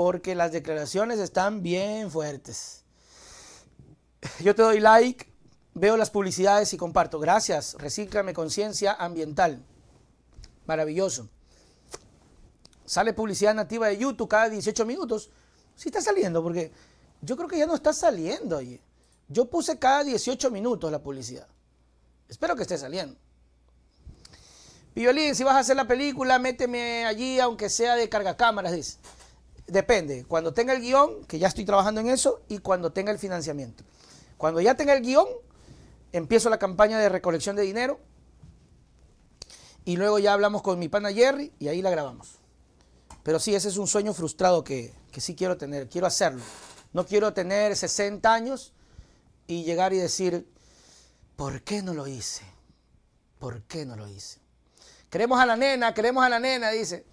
porque las declaraciones están bien fuertes. Yo te doy like, veo las publicidades y comparto. Gracias, recíclame conciencia ambiental. Maravilloso. Sale publicidad nativa de YouTube cada 18 minutos. Sí está saliendo, porque yo creo que ya no está saliendo, oye. Yo puse cada 18 minutos la publicidad. Espero que esté saliendo. violín si vas a hacer la película, méteme allí, aunque sea de carga cámaras, dice. Depende, cuando tenga el guión, que ya estoy trabajando en eso, y cuando tenga el financiamiento. Cuando ya tenga el guión, empiezo la campaña de recolección de dinero y luego ya hablamos con mi pana Jerry y ahí la grabamos. Pero sí, ese es un sueño frustrado que, sí quiero tener, quiero hacerlo. No quiero tener 60 años y llegar y decir, ¿por qué no lo hice? ¿Por qué no lo hice? Queremos a la nena, queremos a la nena, dice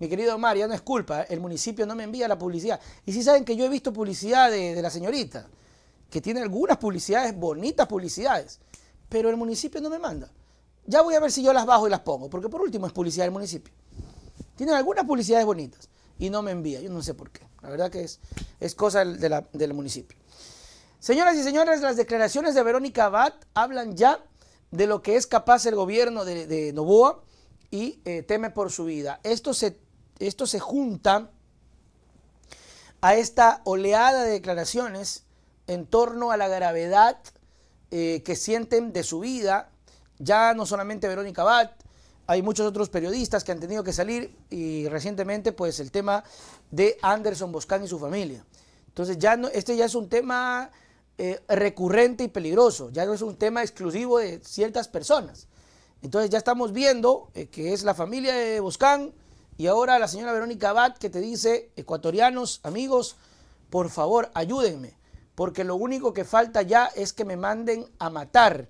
mi querido Omar, ya no es culpa, ¿eh? el municipio no me envía la publicidad. Y si saben que yo he visto publicidad de, la señorita, que tiene algunas publicidades, bonitas publicidades, pero el municipio no me manda. Ya voy a ver si yo las bajo y las pongo, porque por último es publicidad del municipio. Tienen algunas publicidades bonitas y no me envía, yo no sé por qué. La verdad que es, es cosa del municipio. Señoras y señores, las declaraciones de Verónica Abad hablan ya de lo que es capaz el gobierno de, Novoa y eh, teme por su vida. Esto se esto se junta a esta oleada de declaraciones en torno a la gravedad eh, que sienten de su vida, ya no solamente Verónica Bat, hay muchos otros periodistas que han tenido que salir y recientemente pues el tema de Anderson Boscán y su familia. Entonces ya no, este ya es un tema eh, recurrente y peligroso, ya no es un tema exclusivo de ciertas personas. Entonces ya estamos viendo eh, que es la familia de Boscán, y ahora la señora Verónica Abad que te dice, ecuatorianos, amigos, por favor, ayúdenme, porque lo único que falta ya es que me manden a matar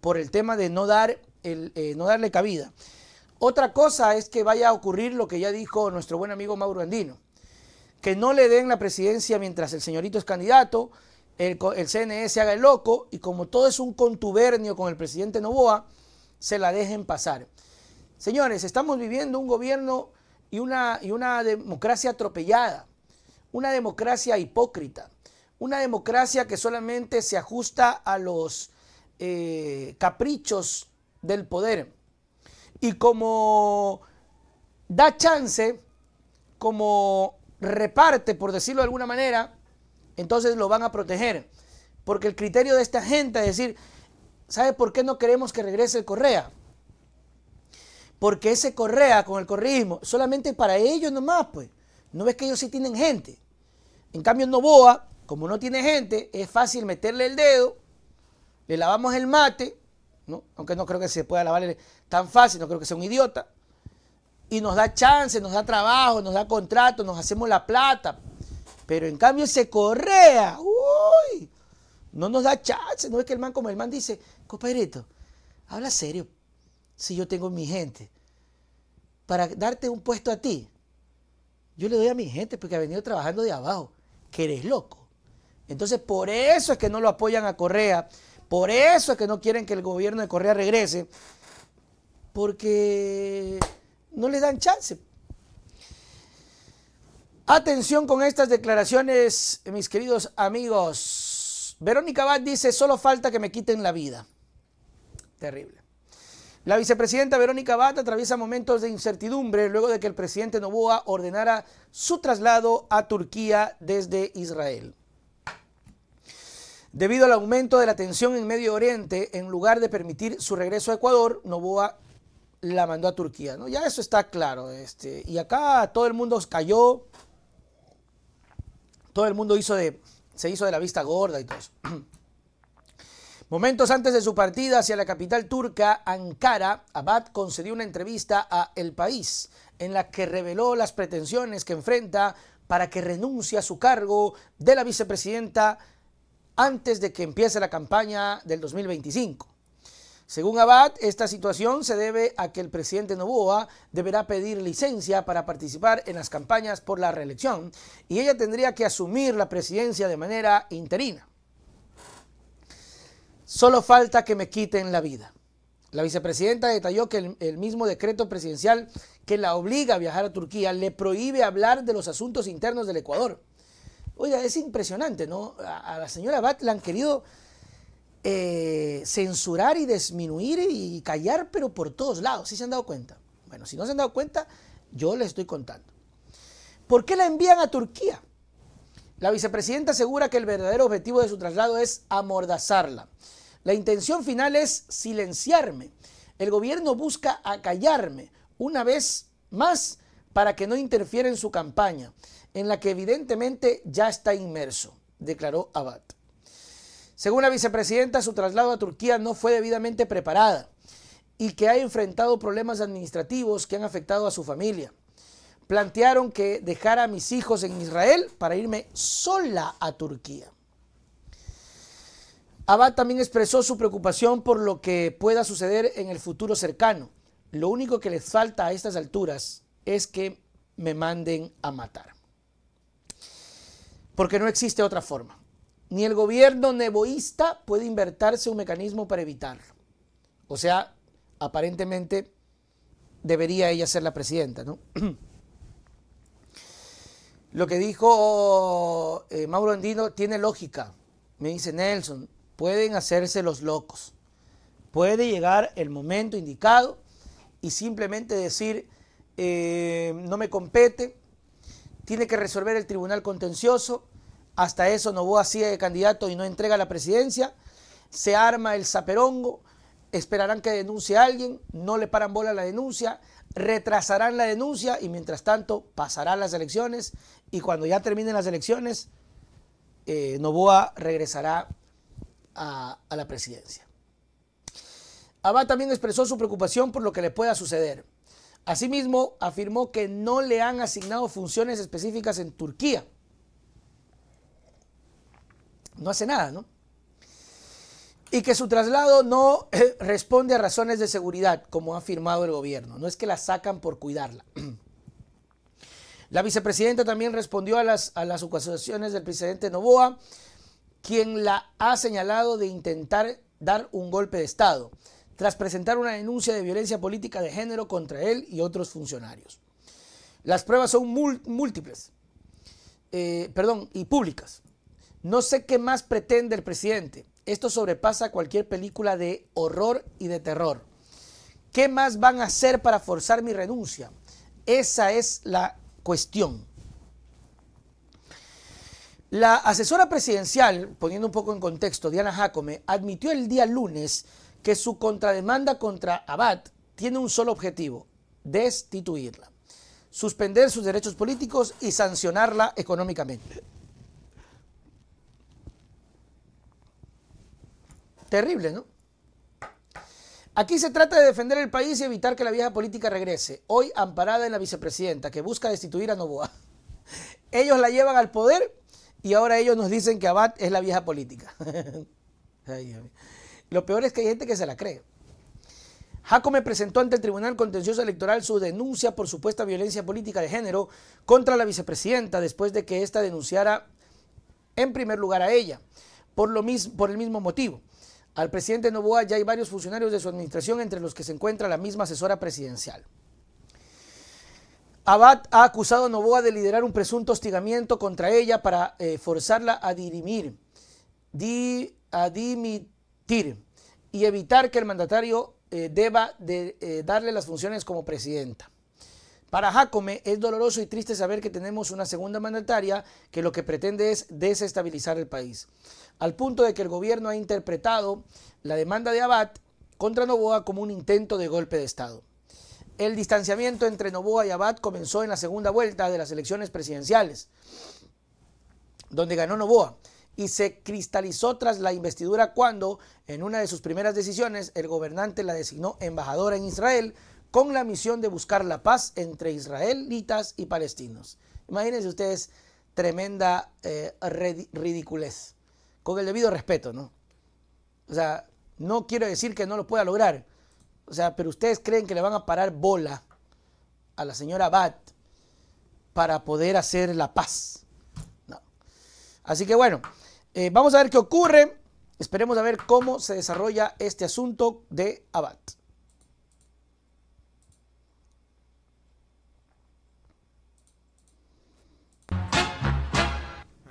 por el tema de no, dar el, eh, no darle cabida. Otra cosa es que vaya a ocurrir lo que ya dijo nuestro buen amigo Mauro Andino, que no le den la presidencia mientras el señorito es candidato, el, el CNE se haga el loco y como todo es un contubernio con el presidente Novoa, se la dejen pasar. Señores, estamos viviendo un gobierno y una, y una democracia atropellada, una democracia hipócrita, una democracia que solamente se ajusta a los eh, caprichos del poder. Y como da chance, como reparte, por decirlo de alguna manera, entonces lo van a proteger. Porque el criterio de esta gente es decir, ¿sabe por qué no queremos que regrese el Correa? Porque ese Correa con el correísmo, solamente para ellos nomás, pues. No ves que ellos sí tienen gente. En cambio, en Novoa, como no tiene gente, es fácil meterle el dedo, le lavamos el mate, ¿no? aunque no creo que se pueda lavar tan fácil, no creo que sea un idiota, y nos da chance, nos da trabajo, nos da contrato, nos hacemos la plata. Pero en cambio se correa, uy, no nos da chance, no es que el man como el man dice, compadrito, habla serio, si yo tengo mi gente? Para darte un puesto a ti, yo le doy a mi gente porque ha venido trabajando de abajo, que eres loco. Entonces, por eso es que no lo apoyan a Correa, por eso es que no quieren que el gobierno de Correa regrese, porque no le dan chance. Atención con estas declaraciones, mis queridos amigos. Verónica Vaz dice, solo falta que me quiten la vida. Terrible. La vicepresidenta Verónica Bata atraviesa momentos de incertidumbre luego de que el presidente Novoa ordenara su traslado a Turquía desde Israel. Debido al aumento de la tensión en Medio Oriente, en lugar de permitir su regreso a Ecuador, Novoa la mandó a Turquía. Ya eso está claro. Este, y acá todo el mundo cayó, todo el mundo se hizo de la vista gorda y todo eso. Momentos antes de su partida hacia la capital turca, Ankara, Abad concedió una entrevista a El País en la que reveló las pretensiones que enfrenta para que renuncie a su cargo de la vicepresidenta antes de que empiece la campaña del 2025. Según Abad, esta situación se debe a que el presidente Novoa deberá pedir licencia para participar en las campañas por la reelección y ella tendría que asumir la presidencia de manera interina. Solo falta que me quiten la vida. La vicepresidenta detalló que el, mismo decreto presidencial que la obliga a viajar a Turquía le prohíbe hablar de los asuntos internos del Ecuador. Oiga, es impresionante, ¿no? A, la señora Bat la han querido eh, censurar y disminuir y callar, pero por todos lados. ¿Sí se han dado cuenta? Bueno, si no se han dado cuenta, yo les estoy contando. ¿Por qué la envían a Turquía? La vicepresidenta asegura que el verdadero objetivo de su traslado es amordazarla. La intención final es silenciarme. El gobierno busca acallarme una vez más para que no interfiera en su campaña, en la que evidentemente ya está inmerso, declaró Abad. Según la vicepresidenta, su traslado a Turquía no fue debidamente preparada y que ha enfrentado problemas administrativos que han afectado a su familia. Plantearon que dejara a mis hijos en Israel para irme sola a Turquía. Abad también expresó su preocupación por lo que pueda suceder en el futuro cercano. Lo único que les falta a estas alturas es que me manden a matar. Porque no existe otra forma. Ni el gobierno neboísta puede invertirse un mecanismo para evitarlo. O sea, aparentemente debería ella ser la presidenta, ¿no? Lo que dijo eh, Mauro Andino tiene lógica. Me dice Nelson, pueden hacerse los locos. Puede llegar el momento indicado y simplemente decir, eh, no me compete, tiene que resolver el tribunal contencioso, hasta eso Novoa sigue de candidato y no entrega la presidencia, se arma el zaperongo, esperarán que denuncie a alguien, no le paran bola a la denuncia, retrasarán la denuncia y mientras tanto pasarán las elecciones y cuando ya terminen las elecciones, eh, Novoa regresará a, la presidencia. Abad también expresó su preocupación por lo que le pueda suceder. Asimismo, afirmó que no le han asignado funciones específicas en Turquía. No hace nada, ¿no? Y que su traslado no eh, responde a razones de seguridad, como ha afirmado el gobierno. No es que la sacan por cuidarla. La vicepresidenta también respondió a las, a las acusaciones del presidente Novoa quien la ha señalado de intentar dar un golpe de Estado, tras presentar una denuncia de violencia política de género contra él y otros funcionarios. Las pruebas son múltiples, eh, perdón, y públicas. No sé qué más pretende el presidente. Esto sobrepasa cualquier película de horror y de terror. ¿Qué más van a hacer para forzar mi renuncia? Esa es la cuestión. La asesora presidencial, poniendo un poco en contexto, Diana Jacome, admitió el día lunes que su contrademanda contra Abad tiene un solo objetivo, destituirla, suspender sus derechos políticos y sancionarla económicamente. Terrible, ¿no? Aquí se trata de defender el país y evitar que la vieja política regrese, hoy amparada en la vicepresidenta que busca destituir a Novoa. Ellos la llevan al poder y ahora ellos nos dicen que Abad es la vieja política. Lo peor es que hay gente que se la cree. me presentó ante el Tribunal Contencioso Electoral su denuncia por supuesta violencia política de género contra la vicepresidenta después de que ésta denunciara en primer lugar a ella, por, lo por el mismo motivo. Al presidente Novoa ya hay varios funcionarios de su administración entre los que se encuentra la misma asesora presidencial. Abad ha acusado a Novoa de liderar un presunto hostigamiento contra ella para eh, forzarla a dirimir, a dimitir y evitar que el mandatario eh, deba eh, darle las funciones como presidenta. Para Jacome es doloroso y triste saber que tenemos una segunda mandataria que lo que pretende es desestabilizar el país, al punto de que el gobierno ha interpretado la demanda de Abad contra Novoa como un intento de golpe de Estado. El distanciamiento entre Novoa y Abad comenzó en la segunda vuelta de las elecciones presidenciales, donde ganó Novoa, y se cristalizó tras la investidura cuando, en una de sus primeras decisiones, el gobernante la designó embajadora en Israel con la misión de buscar la paz entre israelitas y palestinos. Imagínense ustedes tremenda eh, ridiculez, con el debido respeto, ¿no? O sea, no quiero decir que no lo pueda lograr, o sea, pero ustedes creen que le van a parar bola a la señora Abad para poder hacer la paz. Así que bueno, eh, vamos a ver qué ocurre. Esperemos a ver cómo se desarrolla este asunto de Abad.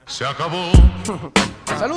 Se acabó. Salud.